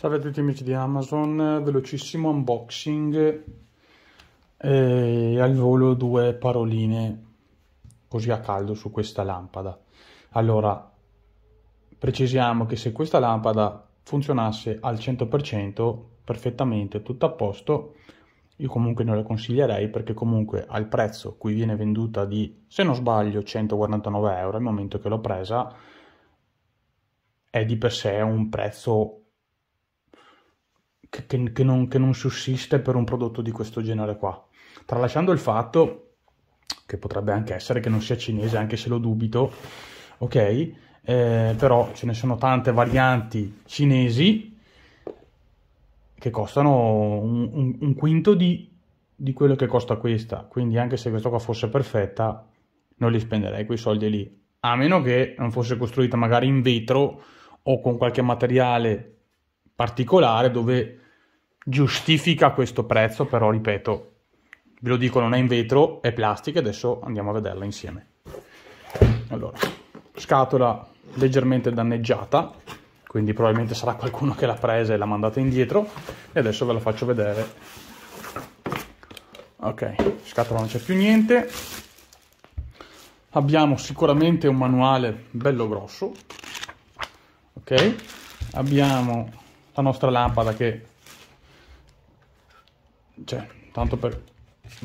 Salve a tutti amici di Amazon, velocissimo unboxing e al volo due paroline così a caldo su questa lampada. Allora, precisiamo che se questa lampada funzionasse al 100% perfettamente, tutto a posto, io comunque non la consiglierei perché comunque al prezzo cui viene venduta di, se non sbaglio, 149 euro al momento che l'ho presa, è di per sé un prezzo che, che, non, che non sussiste per un prodotto di questo genere qua. Tralasciando il fatto che potrebbe anche essere che non sia cinese, anche se lo dubito, ok? Eh, però ce ne sono tante varianti cinesi che costano un, un, un quinto di, di, quello che costa questa, quindi anche se questa qua fosse perfetta, non li spenderei quei soldi lì, a meno che non fosse costruita magari in vetro o con qualche materiale particolare dove giustifica questo prezzo, però ripeto, ve lo dico, non è in vetro, è plastica, adesso andiamo a vederla insieme. Allora, scatola leggermente danneggiata, quindi probabilmente sarà qualcuno che l'ha presa e l'ha mandata indietro, e adesso ve la faccio vedere. Ok, scatola non c'è più niente. Abbiamo sicuramente un manuale bello grosso, ok? Abbiamo la nostra lampada che cioè, tanto per,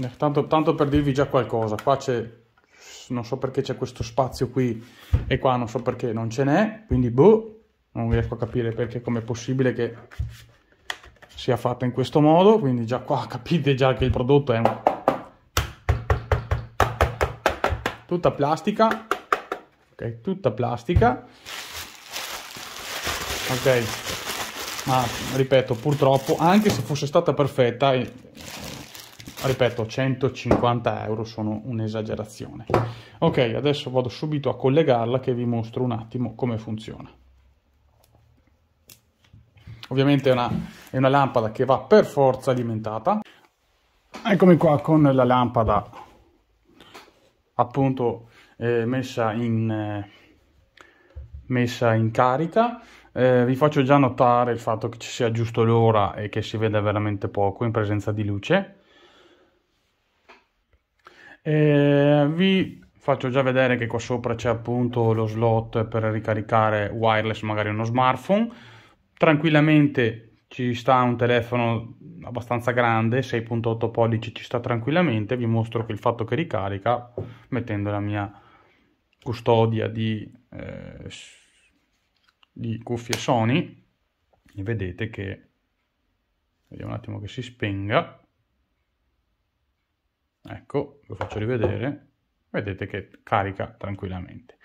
eh, tanto, tanto per dirvi già qualcosa, qua c'è, non so perché c'è questo spazio qui e qua non so perché non ce n'è, quindi boh, non riesco a capire perché com'è possibile che sia fatta in questo modo, quindi già qua capite già che il prodotto è tutta plastica, ok, tutta plastica, ok, ma ripeto purtroppo anche se fosse stata perfetta eh, ripeto 150 euro sono un'esagerazione ok adesso vado subito a collegarla che vi mostro un attimo come funziona ovviamente è una, è una lampada che va per forza alimentata eccomi qua con la lampada appunto eh, messa in eh, messa in carica eh, vi faccio già notare il fatto che ci sia giusto l'ora e che si veda veramente poco in presenza di luce. Eh, vi faccio già vedere che qua sopra c'è appunto lo slot per ricaricare wireless magari uno smartphone tranquillamente ci sta un telefono abbastanza grande 6.8 pollici ci sta tranquillamente vi mostro che il fatto che ricarica mettendo la mia custodia di eh, di cuffie Sony e vedete che vediamo un attimo che si spenga ecco lo faccio rivedere vedete che carica tranquillamente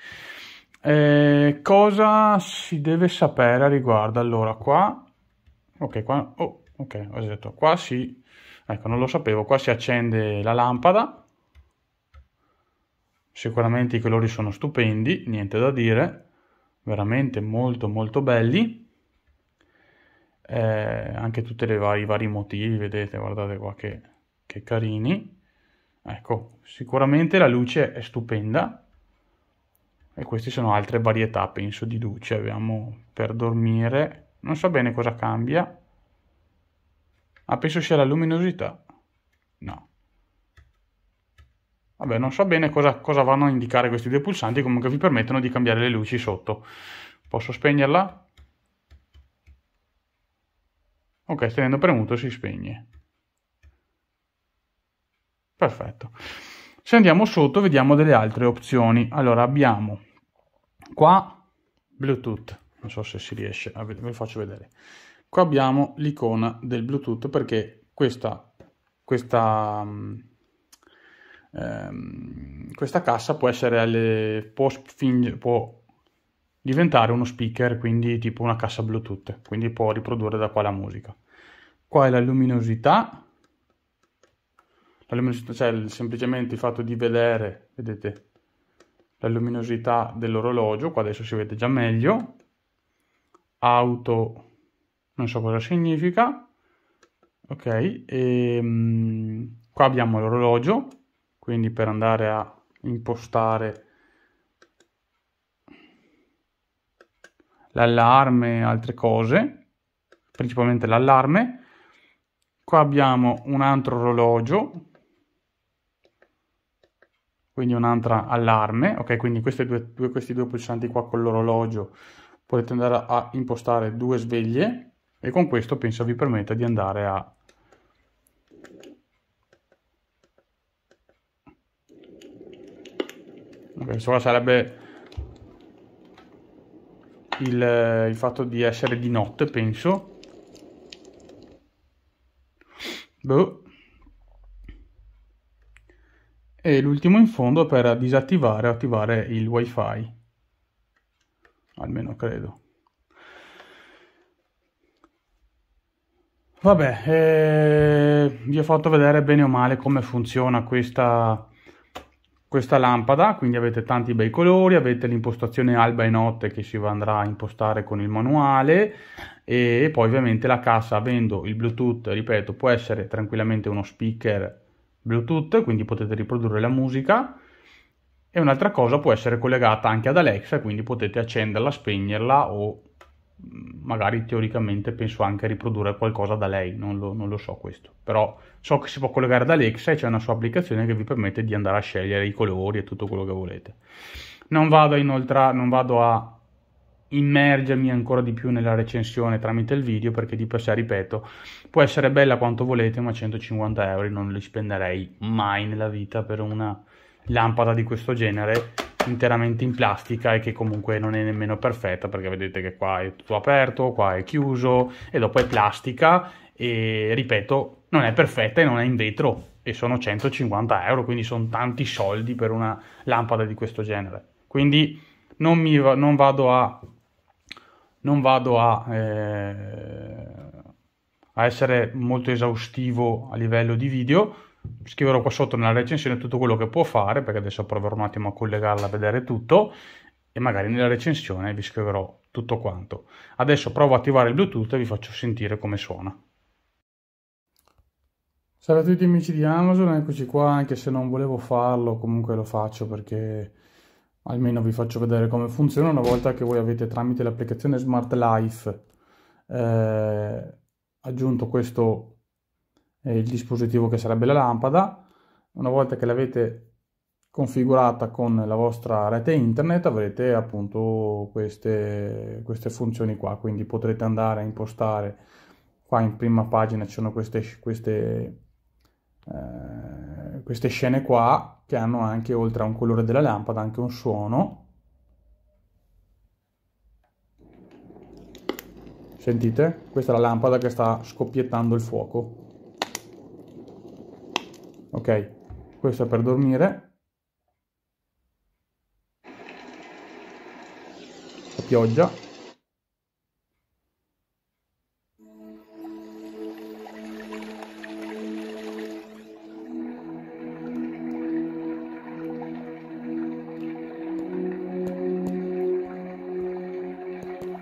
eh, cosa si deve sapere a riguardo allora qua ok qua oh, ok ho detto qua si ecco non lo sapevo qua si accende la lampada sicuramente i colori sono stupendi niente da dire veramente molto molto belli. Eh, anche tutti i vari motivi, vedete, guardate qua che, che carini. Ecco, sicuramente la luce è stupenda e queste sono altre varietà, penso, di luce. Abbiamo per dormire, non so bene cosa cambia. Ah, penso sia la luminosità. No, Vabbè, non so bene cosa, cosa vanno a indicare questi due pulsanti, comunque vi permettono di cambiare le luci sotto. Posso spegnerla? Ok, tenendo premuto si spegne. Perfetto. Se andiamo sotto vediamo delle altre opzioni. Allora abbiamo qua Bluetooth, non so se si riesce, ve lo faccio vedere. Qua abbiamo l'icona del Bluetooth perché questa, questa mm, ehm, questa cassa può essere alle, può, spinge, può diventare uno speaker, quindi tipo una cassa Bluetooth, quindi può riprodurre da qua la musica. Qua è la luminosità, la luminosità cioè semplicemente il fatto di vedere, vedete, la luminosità dell'orologio, qua adesso si vede già meglio, auto, non so cosa significa, ok, e, ehm, qua abbiamo l'orologio, quindi per andare a impostare l'allarme e altre cose, principalmente l'allarme. Qua abbiamo un altro orologio, quindi un'altra allarme, ok? Quindi due, due, questi due pulsanti qua con l'orologio potete andare a impostare due sveglie e con questo penso vi permetta di andare a penso che sarebbe il, il fatto di essere di notte, penso. Boh. E l'ultimo in fondo per disattivare o attivare il wifi. Almeno credo. Vabbè, eh, vi ho fatto vedere bene o male come funziona questa questa lampada, quindi avete tanti bei colori, avete l'impostazione alba e notte che si andrà a impostare con il manuale e poi ovviamente la cassa avendo il bluetooth, ripeto, può essere tranquillamente uno speaker bluetooth, quindi potete riprodurre la musica e un'altra cosa può essere collegata anche ad Alexa, quindi potete accenderla, spegnerla o magari teoricamente penso anche a riprodurre qualcosa da lei, non lo, non lo, so questo, però so che si può collegare da Alexa e c'è una sua applicazione che vi permette di andare a scegliere i colori e tutto quello che volete. Non vado, inoltre, non vado a immergermi ancora di più nella recensione tramite il video perché di per sé, ripeto, può essere bella quanto volete, ma 150 euro non li spenderei mai nella vita per una lampada di questo genere interamente in plastica e che comunque non è nemmeno perfetta perché vedete che qua è tutto aperto, qua è chiuso e dopo è plastica e ripeto non è perfetta e non è in vetro e sono 150 euro quindi sono tanti soldi per una lampada di questo genere quindi non, mi, non vado a non vado a, eh, a essere molto esaustivo a livello di video scriverò qua sotto nella recensione tutto quello che può fare, perché adesso proverò un attimo a collegarla a vedere tutto, e magari nella recensione vi scriverò tutto quanto. Adesso provo a attivare il Bluetooth e vi faccio sentire come suona. Salve a tutti amici di Amazon, eccoci qua, anche se non volevo farlo, comunque lo faccio perché almeno vi faccio vedere come funziona una volta che voi avete tramite l'applicazione Smart Life eh, aggiunto questo il dispositivo che sarebbe la lampada. Una volta che l'avete configurata con la vostra rete internet avrete appunto queste, queste funzioni qua, quindi potrete andare a impostare, qua in prima pagina ci sono queste, queste, eh, queste scene qua che hanno anche oltre a un colore della lampada anche un suono. Sentite? Questa è la lampada che sta scoppiettando il fuoco ok questo è per dormire la pioggia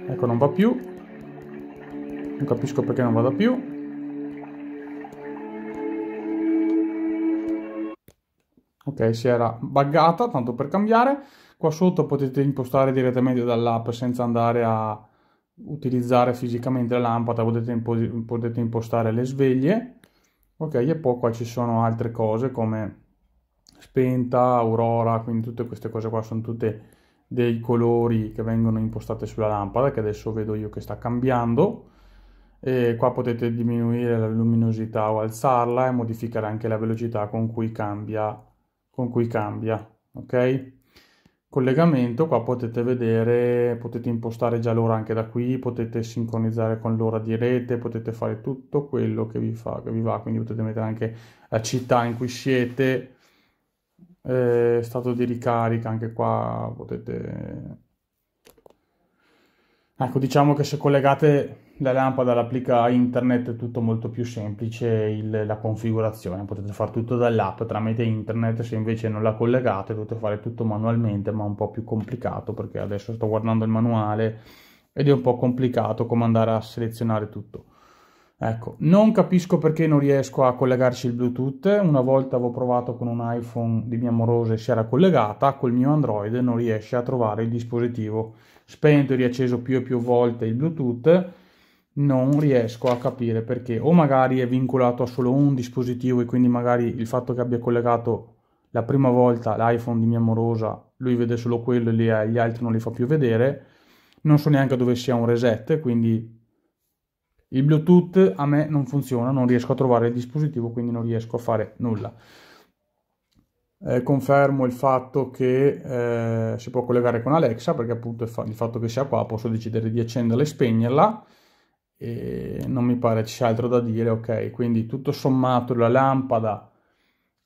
ecco non va più non capisco perché non vada più ok si era buggata tanto per cambiare qua sotto potete impostare direttamente dall'app senza andare a utilizzare fisicamente la lampada potete, impo- potete impostare le sveglie ok e poi qua ci sono altre cose come spenta aurora quindi tutte queste cose qua sono tutte dei colori che vengono impostate sulla lampada che adesso vedo io che sta cambiando e qua potete diminuire la luminosità o alzarla e modificare anche la velocità con cui cambia con cui cambia ok collegamento qua potete vedere potete impostare già l'ora anche da qui potete sincronizzare con l'ora di rete potete fare tutto quello che vi fa che vi va quindi potete mettere anche la città in cui siete eh, stato di ricarica anche qua potete Ecco, diciamo che se collegate la lampada all'applica internet è tutto molto più semplice il, la configurazione, potete fare tutto dall'app tramite internet, se invece non la collegate dovete fare tutto manualmente, ma un po' più complicato perché adesso sto guardando il manuale ed è un po' complicato come andare a selezionare tutto. Ecco, non capisco perché non riesco a collegarci il Bluetooth. Una volta avevo provato con un iPhone di mia morosa e si era collegata, col mio Android non riesce a trovare il dispositivo. Spento e riacceso più e più volte il Bluetooth, non riesco a capire perché. O magari è vincolato a solo un dispositivo e quindi magari il fatto che abbia collegato la prima volta l'iPhone di mia morosa, lui vede solo quello e gli altri non li fa più vedere. Non so neanche dove sia un reset, quindi il Bluetooth a me non funziona, non riesco a trovare il dispositivo, quindi non riesco a fare nulla. Eh, confermo il fatto che eh, si può collegare con Alexa, perché appunto il, fa- il fatto che sia qua posso decidere di accenderla e spegnerla. E non mi pare ci sia altro da dire, ok? Quindi tutto sommato la lampada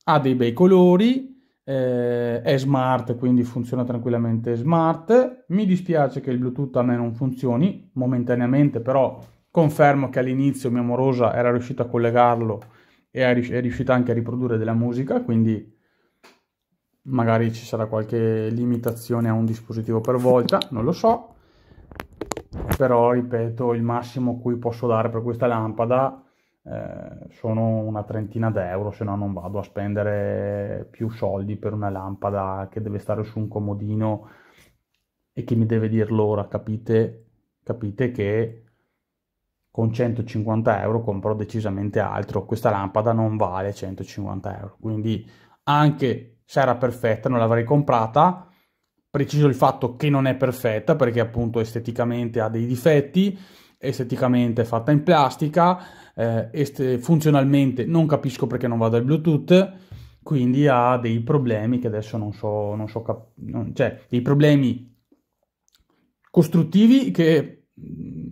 ha dei bei colori, eh, è smart, quindi funziona tranquillamente smart. Mi dispiace che il Bluetooth a me non funzioni momentaneamente, però Confermo che all'inizio mia morosa era riuscita a collegarlo e è riuscita anche a riprodurre della musica, quindi magari ci sarà qualche limitazione a un dispositivo per volta, non lo so. Però, ripeto, il massimo cui posso dare per questa lampada eh, sono una trentina d'euro, se no non vado a spendere più soldi per una lampada che deve stare su un comodino e che mi deve dire l'ora, capite? Capite che con 150 euro compro decisamente altro, questa lampada non vale 150 euro, quindi anche se era perfetta non l'avrei comprata, preciso il fatto che non è perfetta perché appunto esteticamente ha dei difetti, esteticamente è fatta in plastica, eh, est- funzionalmente non capisco perché non vada il Bluetooth, quindi ha dei problemi che adesso non so, non so cap- non, cioè dei problemi costruttivi che mm,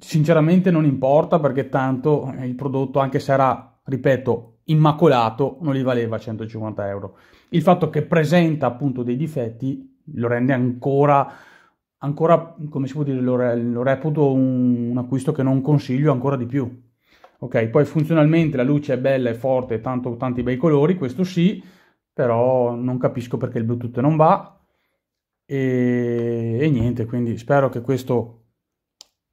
sinceramente non importa perché tanto eh, il prodotto, anche se era, ripeto, immacolato, non gli valeva 150 euro. Il fatto che presenta appunto dei difetti lo rende ancora, ancora come si può dire, lo, re, lo reputo un, un acquisto che non consiglio ancora di più. Ok, poi funzionalmente la luce è bella e forte, tanto, tanti bei colori, questo sì, però non capisco perché il Bluetooth non va. E, e niente, quindi spero che questo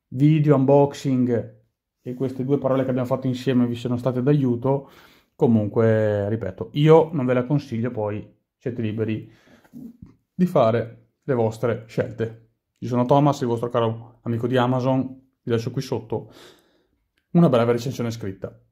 video unboxing e queste due parole che abbiamo fatto insieme vi sono state d'aiuto. Comunque, ripeto, io non ve la consiglio, poi siete liberi di fare le vostre scelte. Io sono Thomas, il vostro caro amico di Amazon, vi lascio qui sotto una breve recensione scritta.